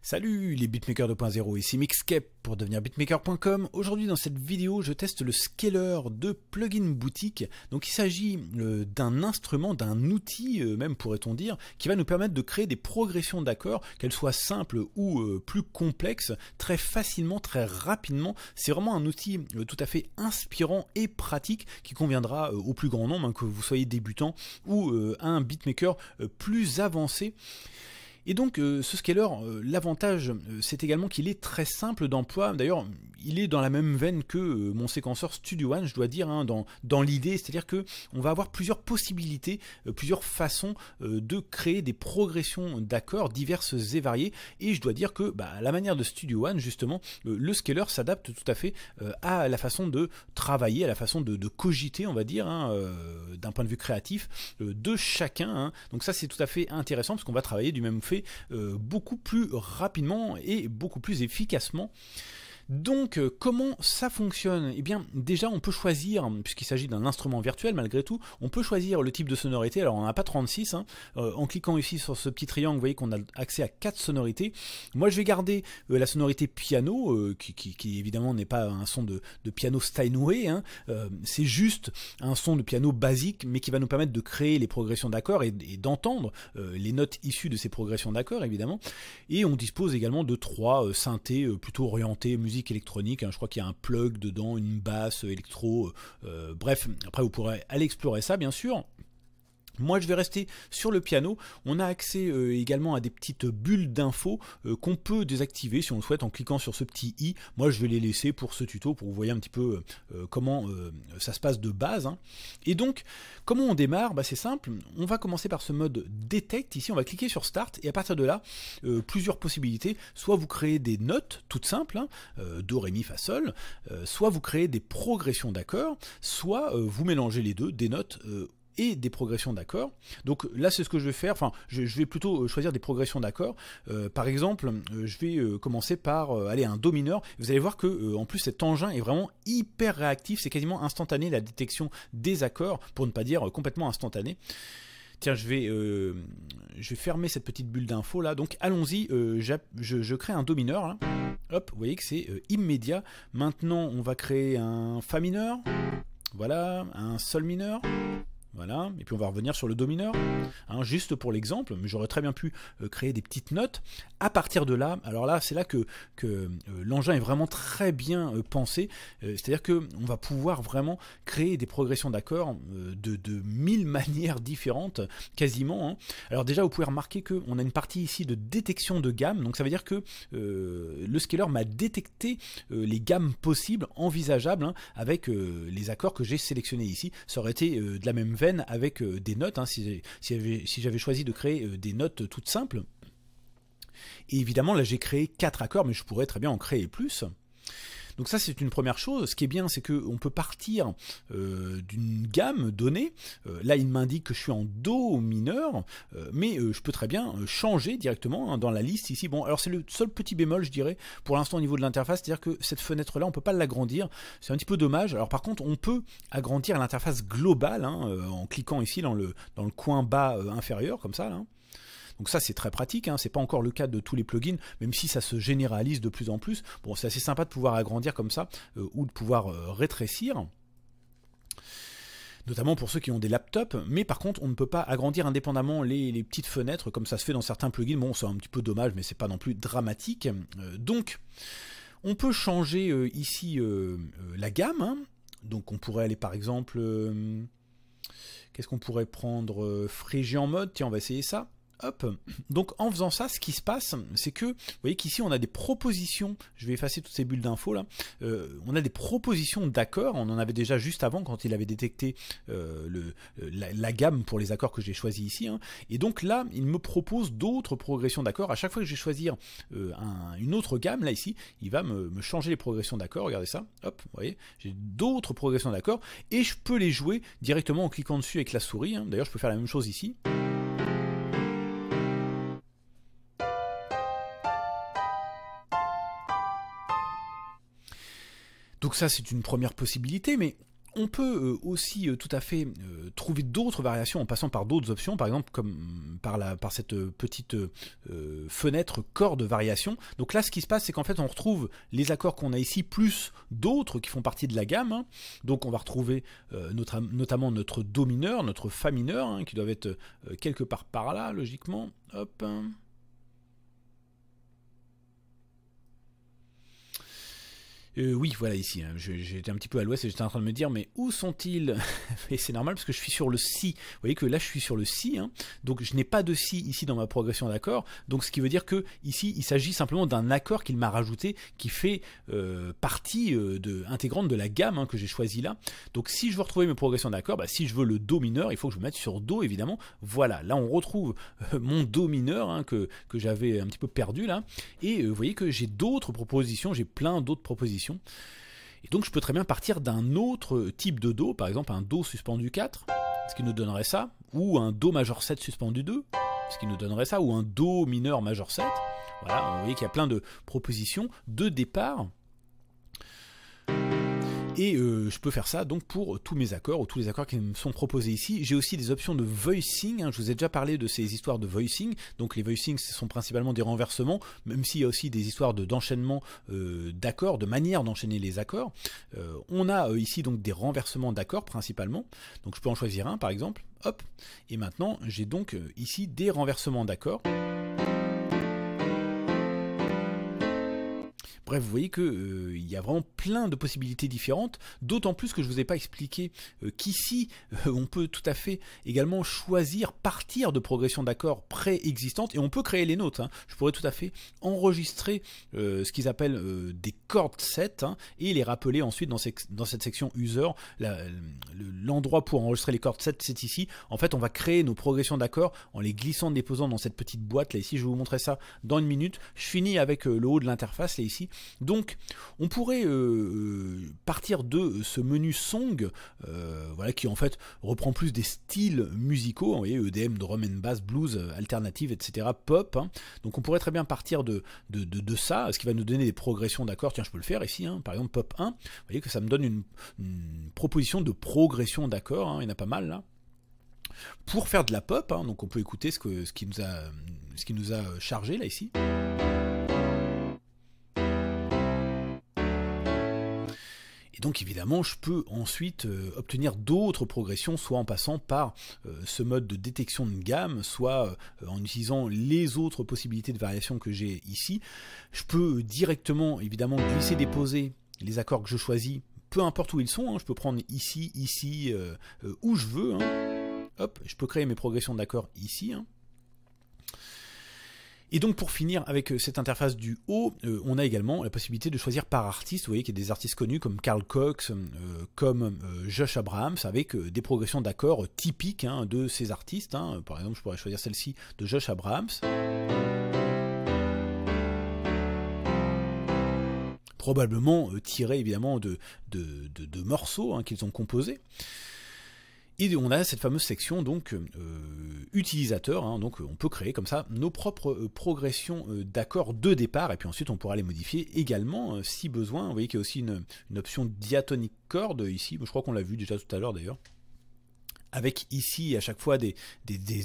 Salut les beatmakers 2.0, ici Mixcape pour devenir beatmaker.com. Aujourd'hui dans cette vidéo je teste le scaler de plugin boutique. Donc il s'agit euh, d'un instrument, d'un outil euh, même pourrait-on dire, qui va nous permettre de créer des progressions d'accords, qu'elles soient simples ou euh, plus complexes, très facilement, très rapidement. C'est vraiment un outil tout à fait inspirant et pratique qui conviendra au plus grand nombre, hein, que vous soyez débutant ou un beatmaker plus avancé. Et donc euh, ce scaler, euh, l'avantage, euh, c'est également qu'il est très simple d'emploi. D'ailleurs, il est dans la même veine que mon séquenceur Studio One, je dois dire, hein, dans, l'idée, c'est-à-dire qu'on va avoir plusieurs possibilités, plusieurs façons de créer des progressions d'accords diverses et variées. Et je dois dire que bah, à la manière de Studio One, justement, le scaler s'adapte tout à fait à la façon de travailler, à la façon de, cogiter, on va dire, hein, d'un point de vue créatif, de chacun. Hein. Donc ça, c'est tout à fait intéressant parce qu'on va travailler du même fait euh, beaucoup plus rapidement et beaucoup plus efficacement. Donc euh, comment ça fonctionne Eh bien déjà on peut choisir, puisqu'il s'agit d'un instrument virtuel malgré tout, on peut choisir le type de sonorité, alors on n'a pas 36, hein. euh, en cliquant ici sur ce petit triangle, vous voyez qu'on a accès à quatre sonorités. Moi je vais garder euh, la sonorité piano, qui, évidemment n'est pas un son de, piano Steinway, hein. c'est juste un son de piano basique, mais qui va nous permettre de créer les progressions d'accords et, d'entendre les notes issues de ces progressions d'accords évidemment. Et on dispose également de trois synthés plutôt orientés musique électronique. Hein. je crois qu'il y a un plug dedans, une basse euh, électro. Euh, euh, bref, après vous pourrez aller explorer ça bien sûr. Moi, je vais rester sur le piano. On a accès euh, également à des petites bulles d'infos euh, qu'on peut désactiver si on le souhaite en cliquant sur ce petit i. Moi, je vais les laisser pour ce tuto pour vous voyez un petit peu euh, comment ça se passe de base. Hein. Et donc, comment on démarre bah, C'est simple. On va commencer par ce mode Detect. Ici, on va cliquer sur Start et à partir de là, plusieurs possibilités. Soit vous créez des notes toutes simples, hein, do, ré, mi, fa, sol. soit vous créez des progressions d'accords. Soit vous mélangez les deux, des notes et des progressions d'accords. Donc là, c'est ce que je vais faire. Enfin, je, vais plutôt euh, choisir des progressions d'accords. Euh, par exemple, euh, je vais commencer par aller à un do mineur. Vous allez voir que, en plus, cet engin est vraiment hyper réactif. C'est quasiment instantané la détection des accords, pour ne pas dire complètement instantané tiens, je vais, je vais fermer cette petite bulle d'info là. Donc allons-y, je, crée un Do mineur. Hein. Hop, vous voyez que c'est immédiat. Maintenant, on va créer un Fa mineur. Voilà, un Sol mineur. Voilà. Et puis on va revenir sur le Do mineur. Hein, juste pour l'exemple, mais j'aurais très bien pu euh, créer des petites notes. À partir de là, alors là, c'est là que, euh, l'engin est vraiment très bien euh, pensé. C'est-à-dire que on va pouvoir vraiment créer des progressions d'accords de, mille manières différentes, quasiment. Hein. Alors déjà, vous pouvez remarquer qu'on a une partie ici de détection de gamme. Donc ça veut dire que le scaler m'a détecté les gammes possibles, envisageables, hein, avec les accords que j'ai sélectionnés ici. Ça aurait été de la même avec euh, des notes. Hein. si, si j'avais choisi de créer euh, des notes toutes simples, et évidemment, là, j'ai créé quatre accords, mais je pourrais très bien en créer plus. Donc ça c'est une première chose. Ce qui est bien c'est qu'on peut partir euh, d'une gamme donnée. Euh, là il m'indique que je suis en Do mineur, euh, mais je peux très bien changer directement hein, dans la liste ici. Bon alors c'est le seul petit bémol je dirais pour l'instant au niveau de l'interface, c'est-à-dire que cette fenêtre là on peut pas l'agrandir, c'est un petit peu dommage. Alors par contre on peut agrandir l'interface globale hein, en cliquant ici dans le, dans le coin bas inférieur comme ça. Là. Donc ça c'est très pratique, hein. c'est pas encore le cas de tous les plugins, même si ça se généralise de plus en plus. Bon c'est assez sympa de pouvoir agrandir comme ça euh, ou de pouvoir euh, rétrécir notamment pour ceux qui ont des laptops, mais par contre on ne peut pas agrandir indépendamment les, petites fenêtres comme ça se fait dans certains plugins, bon c'est un petit peu dommage mais c'est pas non plus dramatique. Euh, donc on peut changer ici la gamme, hein. donc on pourrait aller par exemple... Qu'est-ce qu'on pourrait prendre en mode Tiens, on va essayer ça. Donc en faisant ça, ce qui se passe, c'est que vous voyez qu'ici on a des propositions. Je vais effacer toutes ces bulles d'infos là. Euh, on a des propositions d'accords. On en avait déjà juste avant quand il avait détecté euh, la, gamme pour les accords que j'ai choisi ici. Hein. Et donc là, il me propose d'autres progressions d'accords. À chaque fois que je vais choisir euh, une autre gamme là ici, il va me, changer les progressions d'accords. Regardez ça. Hop. Vous voyez, j'ai d'autres progressions d'accords et je peux les jouer directement en cliquant dessus avec la souris. Hein. D'ailleurs, je peux faire la même chose ici. Donc ça c'est une première possibilité, mais on peut euh, aussi euh, tout à fait euh, trouver d'autres variations en passant par d'autres options, par exemple comme mm, par, cette petite fenêtre corps de variation. Donc là ce qui se passe c'est qu'en fait on retrouve les accords qu'on a ici plus d'autres qui font partie de la gamme. Hein. Donc on va retrouver notamment notre Do mineur, notre Fa mineur, hein, qui doivent être quelque part par là logiquement. Hop. Hein. Euh, oui, voilà, ici. Hein. J'étais un petit peu à l'ouest et j'étais en train de me dire, mais où sont-ils Et c'est normal parce que je suis sur le si. Vous voyez que là, je suis sur le si. Hein. Donc, je n'ai pas de si ici dans ma progression d'accord, Donc, ce qui veut dire que ici, il s'agit simplement d'un accord qu'il m'a rajouté qui fait euh, partie euh, de, intégrante de la gamme hein, que j'ai choisie là. Donc, si je veux retrouver mes progressions d'accord, bah, si je veux le do mineur, il faut que je me mette sur do, évidemment. Voilà, là, on retrouve mon do mineur que j'avais un petit peu perdu là. Et vous voyez que j'ai d'autres propositions, j'ai plein d'autres propositions et donc je peux très bien partir d'un autre type de Do, par exemple un Do suspendu 4, ce qui nous donnerait ça, ou un Do majeur 7 suspendu 2, ce qui nous donnerait ça, ou un Do mineur majeur 7. Voilà, vous voyez qu'il y a plein de propositions de départ et euh, je peux faire ça donc pour tous mes accords ou tous les accords qui me sont proposés ici. J'ai aussi des options de voicing. Hein. Je vous ai déjà parlé de ces histoires de voicing. Donc les voicings ce sont principalement des renversements, même s'il y a aussi des histoires d'enchaînement euh, d'accords, de manière d'enchaîner les accords. Euh, on a ici donc des renversements d'accords principalement. Donc je peux en choisir un par exemple. Hop. Et maintenant j'ai donc ici des renversements d'accords. Bref, vous voyez que euh, il y a vraiment plein de possibilités différentes, d'autant plus que je ne vous ai pas expliqué euh, qu'ici euh, on peut tout à fait également choisir partir de progressions d'accords préexistantes et on peut créer les notes. Hein. Je pourrais tout à fait enregistrer ce qu'ils appellent des cordes 7, hein, et les rappeler ensuite dans, cette section user. L'endroit pour enregistrer les cordes 7, c'est ici. En fait, on va créer nos progressions d'accords en les glissant, déposant dans cette petite boîte là ici. Je vais vous montrer ça dans une minute. Je finis avec le haut de l'interface là ici donc on pourrait euh, euh, partir de ce menu song, euh, voilà, qui en fait reprend plus des styles musicaux, EDM, hein, e drum and bass, blues, alternative, etc., pop. Hein. Donc on pourrait très bien partir de, de, ça, ce qui va nous donner des progressions d'accords. Tiens, je peux le faire ici, hein, par exemple pop 1, vous voyez que ça me donne une, proposition de progression d'accords, il y en a pas mal là pour faire de la pop. donc on peut écouter ce, que, ce, qui nous a, ce qui nous a chargé là ici. donc évidemment, je peux ensuite euh, obtenir d'autres progressions, soit en passant par euh, ce mode de détection de gamme, soit euh, en utilisant les autres possibilités de variation que j'ai ici. Je peux directement, évidemment, glisser, déposer les accords que je choisis, peu importe où ils sont. Hein. je peux prendre ici, ici, où je veux. Hein. Hop, je peux créer mes progressions d'accords ici. Hein. Et donc pour finir avec euh, cette interface du haut, euh, on a également la possibilité de choisir par artiste, vous voyez qu'il y a des artistes connus comme Carl Cox, euh, comme Josh Abrahams, avec des progressions d'accords typiques hein, de ces artistes. Hein. Par exemple, je pourrais choisir celle-ci de Josh Abrams, Probablement tirée évidemment de, morceaux hein, qu'ils ont composés. Et on a cette fameuse section donc euh, utilisateur, hein. donc on peut créer comme ça nos propres euh, progressions euh, d'accords de départ, et puis ensuite on pourra les modifier également si besoin. Vous voyez qu'il y a aussi une, option diatonique corde ici, je crois qu'on l'a vu déjà tout à l'heure d'ailleurs avec ici à chaque fois des,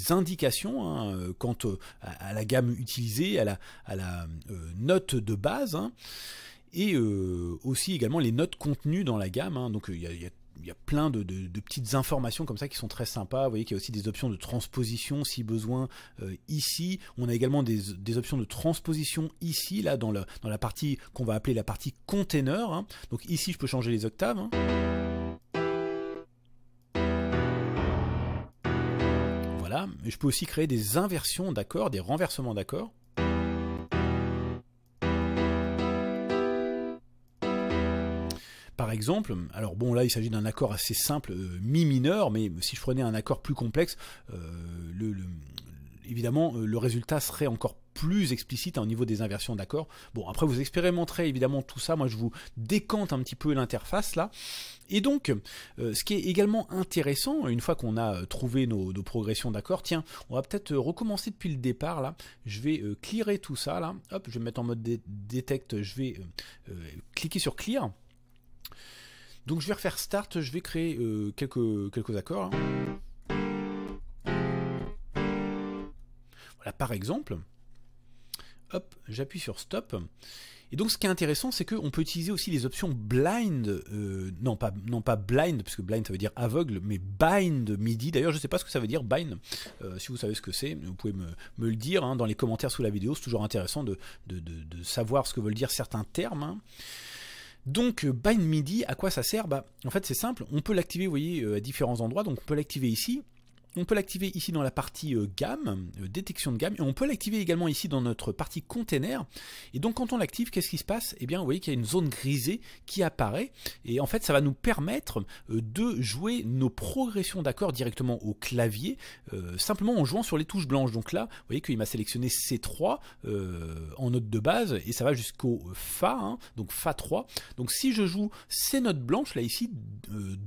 indications hein, quant à, la gamme utilisée, à la, à la note de base. Hein. et aussi également les notes contenues dans la gamme. donc il y, a, il y a plein de, petites informations comme ça qui sont très sympas. Vous voyez qu'il y a aussi des options de transposition si besoin euh, ici. On a également des, options de transposition ici, là dans, la partie qu'on va appeler la partie container. Hein. Donc ici, je peux changer les octaves. Hein. Voilà. Je peux aussi créer des inversions d'accords, des renversements d'accords. Par exemple, alors bon là il s'agit d'un accord assez simple, euh, mi mineur, mais si je prenais un accord plus complexe, euh, le, évidemment euh, le résultat serait encore plus explicite au niveau des inversions d'accords. Bon après vous expérimenterez évidemment tout ça, moi je vous décante un petit peu l'interface là. Et donc, ce qui est également intéressant, une fois qu'on a trouvé nos, progressions d'accords, tiens, on va peut-être recommencer depuis le départ là. Je vais clearer tout ça là. Hop, je vais me mettre en mode détecte. je vais cliquer sur clear. Donc je vais refaire start, je vais créer euh, quelques, quelques accords. Hein. Voilà, par exemple. Hop, j'appuie sur stop. Et donc ce qui est intéressant, c'est qu'on peut utiliser aussi les options blind, euh, non, pas, non pas blind, parce que blind ça veut dire aveugle, mais bind MIDI. D'ailleurs je ne sais pas ce que ça veut dire bind, euh, si vous savez ce que c'est, vous pouvez me, le dire hein, dans les commentaires sous la vidéo, c'est toujours intéressant de, savoir ce que veulent dire certains termes. Hein. Donc euh, Bind MIDI, à quoi ça sert bah, En fait c'est simple, on peut l'activer voyez, euh, à différents endroits, donc on peut l'activer ici, on peut l'activer ici dans la partie euh, gamme, euh, détection de gamme, et on peut l'activer également ici dans notre partie container. Et donc quand on l'active, qu'est-ce qui se passe Eh bien vous voyez qu'il y a une zone grisée qui apparaît, et en fait ça va nous permettre euh, de jouer nos progressions d'accords directement au clavier, simplement en jouant sur les touches blanches. Donc là, vous voyez qu'il m'a sélectionné C3 en note de base, et ça va jusqu'au Fa, hein, donc Fa3. Donc si je joue ces notes blanches, là ici,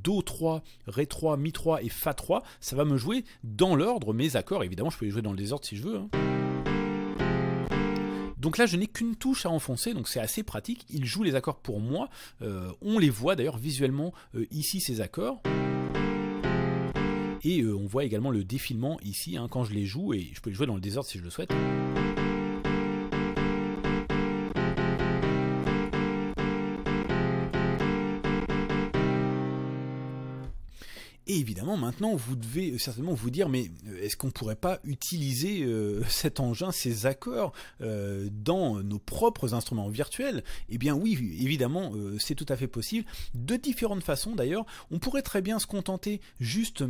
Do3, Ré3, Mi3 et Fa3, ça va me jouer dans l'ordre mes accords. Évidemment, je peux les jouer dans le désordre si je veux. Hein. Donc là, je n'ai qu'une touche à enfoncer, donc c'est assez pratique. Il joue les accords pour moi. Euh, on les voit d'ailleurs visuellement euh, ici, ces accords. Et euh, on voit également le défilement ici, hein, quand je les joue, et je peux les jouer dans le désordre si je le souhaite. maintenant, vous devez euh, certainement vous dire, mais euh, est-ce qu'on pourrait pas utiliser euh, cet engin, ces accords, dans nos propres instruments virtuels Eh bien oui, évidemment, c'est tout à fait possible. De différentes façons d'ailleurs, on pourrait très bien se contenter juste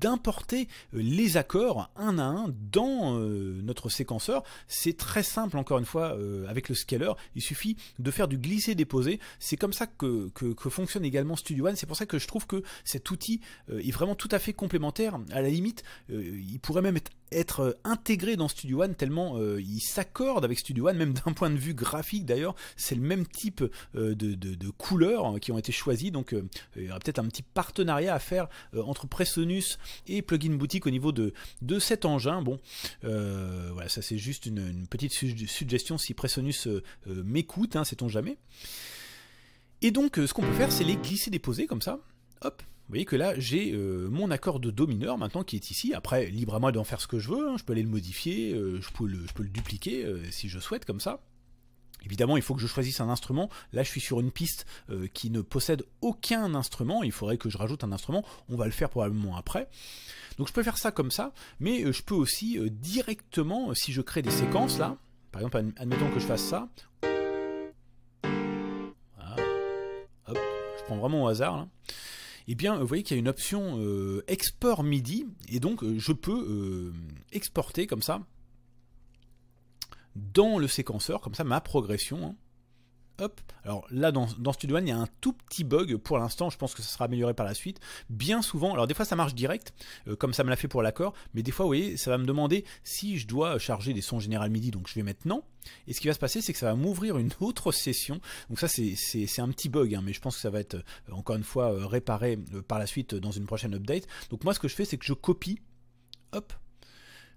d'importer les accords un à un dans notre séquenceur. C'est très simple, encore une fois, avec le scaler, il suffit de faire du glisser-déposer. C'est comme ça que fonctionne également Studio One. C'est pour ça que je trouve que cet outil est vraiment tout à fait complémentaire À la limite, euh, il pourrait même être, euh, intégré dans Studio One tellement euh, il s'accorde avec Studio One, même d'un point de vue graphique d'ailleurs. C'est le même type de, couleurs hein, qui ont été choisies, donc il y aura peut-être un petit partenariat à faire entre Presonus et Plugin Boutique au niveau de, de cet engin. Bon, voilà, ça c'est juste une, petite suggestion si Presonus m'écoute, hein, sait-on jamais. Et donc, ce qu'on peut faire, c'est les glisser-déposer comme ça. Hop, vous voyez que là, j'ai euh, mon accord de Do mineur maintenant qui est ici. Après, libre à moi d'en faire ce que je veux. Hein. Je peux aller le modifier, euh, je, peux le, dupliquer euh, si je souhaite, comme ça. Évidemment, il faut que je choisisse un instrument. Là, je suis sur une piste qui ne possède aucun instrument. Il faudrait que je rajoute un instrument. On va le faire probablement après. Donc, je peux faire ça comme ça. Mais je peux aussi directement, si je crée des séquences, là, par exemple, admettons que je fasse ça. Hop, je prends vraiment au hasard, là. Et eh bien, vous voyez qu'il y a une option euh, export MIDI, et donc euh, je peux euh, exporter comme ça dans le séquenceur, comme ça ma progression. Hein. Hop, Alors là, dans, Studio One, il y a un tout petit bug pour l'instant. Je pense que ça sera amélioré par la suite. Bien souvent, alors des fois ça marche direct, euh, comme ça me l'a fait pour l'accord, mais des fois, vous voyez, ça va me demander si je dois charger des sons général MIDI, donc je vais mettre non. Et ce qui va se passer, c'est que ça va m'ouvrir une autre session. Donc ça, c'est un petit bug, hein, mais je pense que ça va être euh, encore une fois euh, réparé par la suite dans une prochaine update. Donc moi, ce que je fais, c'est que je copie. Hop,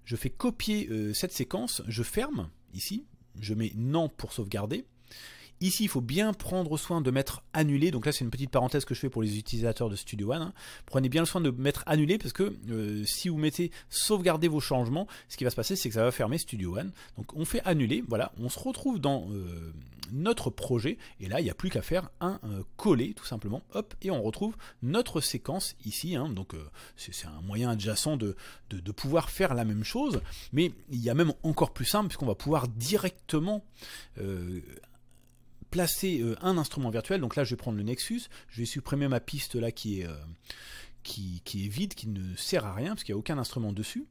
je fais copier cette séquence, je ferme ici, je mets non pour sauvegarder, Ici, il faut bien prendre soin de mettre annulé. Donc là, c'est une petite parenthèse que je fais pour les utilisateurs de Studio One. Hein. Prenez bien le soin de mettre annulé parce que euh, si vous mettez sauvegarder vos changements, ce qui va se passer, c'est que ça va fermer Studio One. Donc on fait annuler. Voilà, on se retrouve dans euh, notre projet. Et là, il n'y a plus qu'à faire un euh, coller, tout simplement. Hop, et on retrouve notre séquence ici. Hein. Donc c'est un moyen adjacent de, de, pouvoir faire la même chose. Mais il y a même encore plus simple puisqu'on va pouvoir directement placer euh, un instrument virtuel. Donc là, je vais prendre le Nexus, je vais supprimer ma piste là qui est, euh, qui, est vide, qui ne sert à rien, parce qu'il n'y a aucun instrument dessus.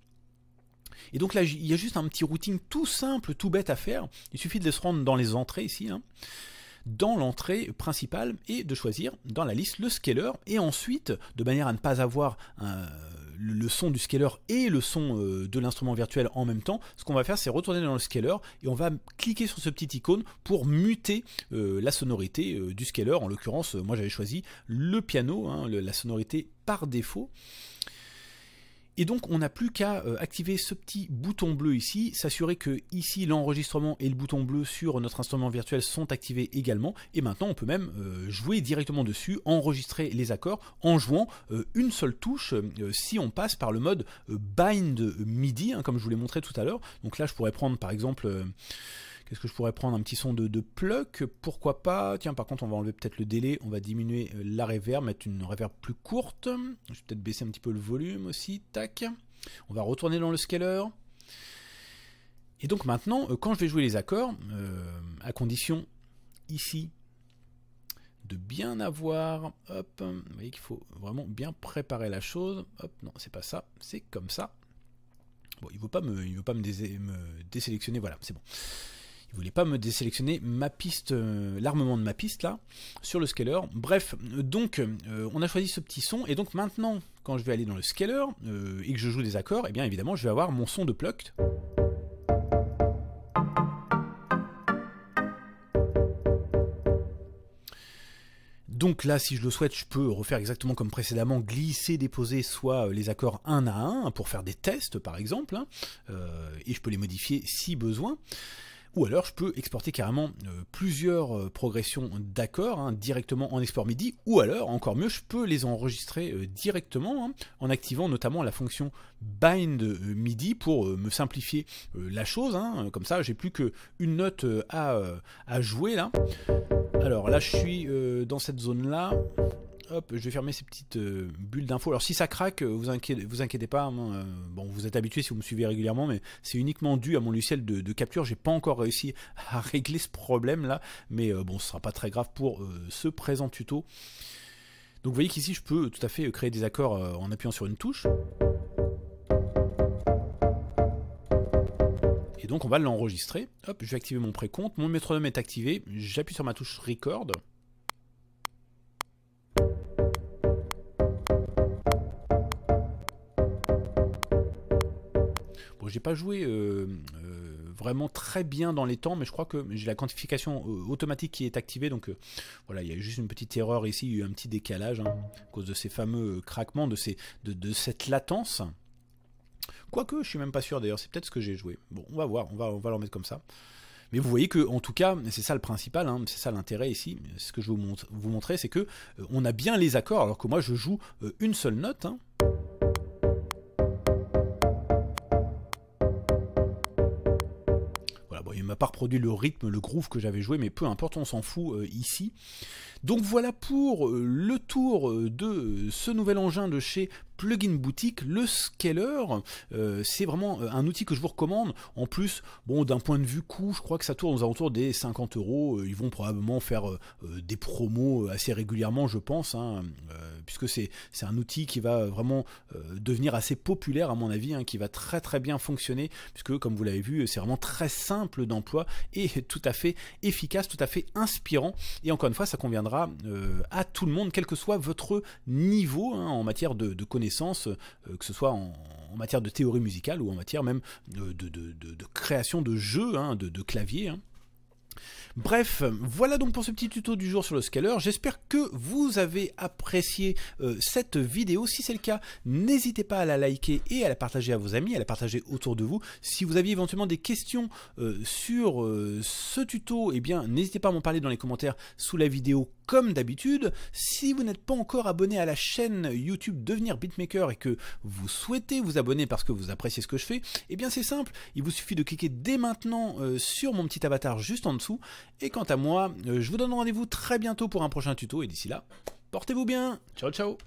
Et donc là, il y a juste un petit routing tout simple, tout bête à faire. Il suffit de se rendre dans les entrées ici, hein, dans l'entrée principale, et de choisir dans la liste le scaler. Et ensuite, de manière à ne pas avoir un le son du scaler et le son euh, de l'instrument virtuel en même temps, ce qu'on va faire c'est retourner dans le scaler et on va cliquer sur ce petit icône pour muter euh, la sonorité euh, du scaler. En l'occurrence, moi j'avais choisi le piano, hein, la sonorité par défaut. Et donc on n'a plus qu'à euh, activer ce petit bouton bleu ici, s'assurer que ici l'enregistrement et le bouton bleu sur notre instrument virtuel sont activés également. Et maintenant on peut même euh, jouer directement dessus, enregistrer les accords en jouant euh, une seule touche si on passe par le mode bind MIDI, hein, comme je vous l'ai montré tout à l'heure. Donc là je pourrais prendre par exemple est ce que je pourrais prendre Un petit son de, pluck, pourquoi pas Tiens, par contre, on va enlever peut-être le délai, on va diminuer euh, la reverb, mettre une reverb plus courte. Je vais peut-être baisser un petit peu le volume aussi, tac. On va retourner dans le scaler. Et donc maintenant, euh, quand je vais jouer les accords, euh, à condition ici de bien avoir, hop, vous voyez qu'il faut vraiment bien préparer la chose. Hop, non, c'est pas ça, c'est comme ça. Bon, il ne veut pas me, il veut pas me désélectionner, voilà, c'est bon il voulait pas me désélectionner ma piste, euh, l'armement de ma piste là, sur le scaler. Bref, donc euh, on a choisi ce petit son, et donc maintenant, quand je vais aller dans le scaler euh, et que je joue des accords, et eh bien évidemment je vais avoir mon son de plucked. Donc là, si je le souhaite, je peux refaire exactement comme précédemment, glisser, déposer soit les accords un à un hein, pour faire des tests par exemple, hein, et je peux les modifier si besoin ou alors je peux exporter carrément euh, plusieurs euh, progressions d'accords hein, directement en export MIDI, ou alors encore mieux, je peux les enregistrer euh, directement hein, en activant notamment la fonction bind MIDI pour me simplifier la chose. Hein. comme ça, j'ai plus qu'une note à, à, jouer là. Alors là, je suis dans cette zone là hop, je vais fermer ces petites euh, bulles d'infos. Alors si ça craque, euh, vous inquiétez, vous inquiétez pas. Hein, euh, bon, vous êtes habitué si vous me suivez régulièrement, mais c'est uniquement dû à mon logiciel de, capture, capture. J'ai pas encore réussi à régler ce problème là, mais bon, ce sera pas très grave pour ce présent tuto. Donc vous voyez qu'ici je peux tout à fait créer des accords en appuyant sur une touche. Et donc on va l'enregistrer. Hop, je vais activer mon précompte, mon métronome est activé, j'appuie sur ma touche record. j'ai pas joué euh, euh, vraiment très bien dans les temps, mais je crois que j'ai la quantification euh, automatique qui est activée. Donc voilà, il y a juste une petite erreur ici, il y a eu un petit décalage hein, à cause de ces fameux craquements, de, ces, de, cette latence. Quoique, je suis même pas sûr d'ailleurs, c'est peut-être ce que j'ai joué. Bon, on va voir, on va, on va leur mettre comme ça. Mais vous voyez que, en tout cas, c'est ça le principal, hein, c'est ça l'intérêt ici. Ce que je vais vous, montre vous montrer, c'est que on a bien les accords, alors que moi je joue une seule note. Hein. pas reproduit le rythme, le groove que j'avais joué, mais peu importe, on s'en fout euh, ici. Donc voilà pour euh, le tour euh, de ce nouvel engin de chez plugin boutique, le scaler, euh, c'est vraiment euh, un outil que je vous recommande. En plus, bon, d'un point de vue coût, je crois que ça tourne aux alentours des 50 euros. Euh, ils vont probablement faire des promos assez régulièrement, je pense, hein. puisque c'est un outil qui va vraiment devenir assez populaire, à mon avis, hein, qui va très très bien fonctionner, puisque comme vous l'avez vu, c'est vraiment très simple d'emploi et tout à fait efficace, tout à fait inspirant. Et encore une fois, ça conviendra à tout le monde, quel que soit votre niveau hein, en matière de, de connaissances euh, que ce soit en, matière de théorie musicale ou en matière même de, création de jeux, hein, de, clavier. Hein. Bref, voilà donc pour ce petit tuto du jour sur le scaler. J'espère que vous avez apprécié euh, cette vidéo. Si c'est le cas, n'hésitez pas à la liker et à la partager à vos amis, à la partager autour de vous. Si vous aviez éventuellement des questions euh, sur ce tuto, et eh bien n'hésitez pas à m'en parler dans les commentaires sous la vidéo comme d'habitude, si vous n'êtes pas encore abonné à la chaîne YouTube Devenir Beatmaker et que vous souhaitez vous abonner parce que vous appréciez ce que je fais, eh bien c'est simple, il vous suffit de cliquer dès maintenant euh, sur mon petit avatar juste en dessous. Et quant à moi, euh, je vous donne rendez-vous très bientôt pour un prochain tuto et d'ici là, portez-vous bien, ciao ciao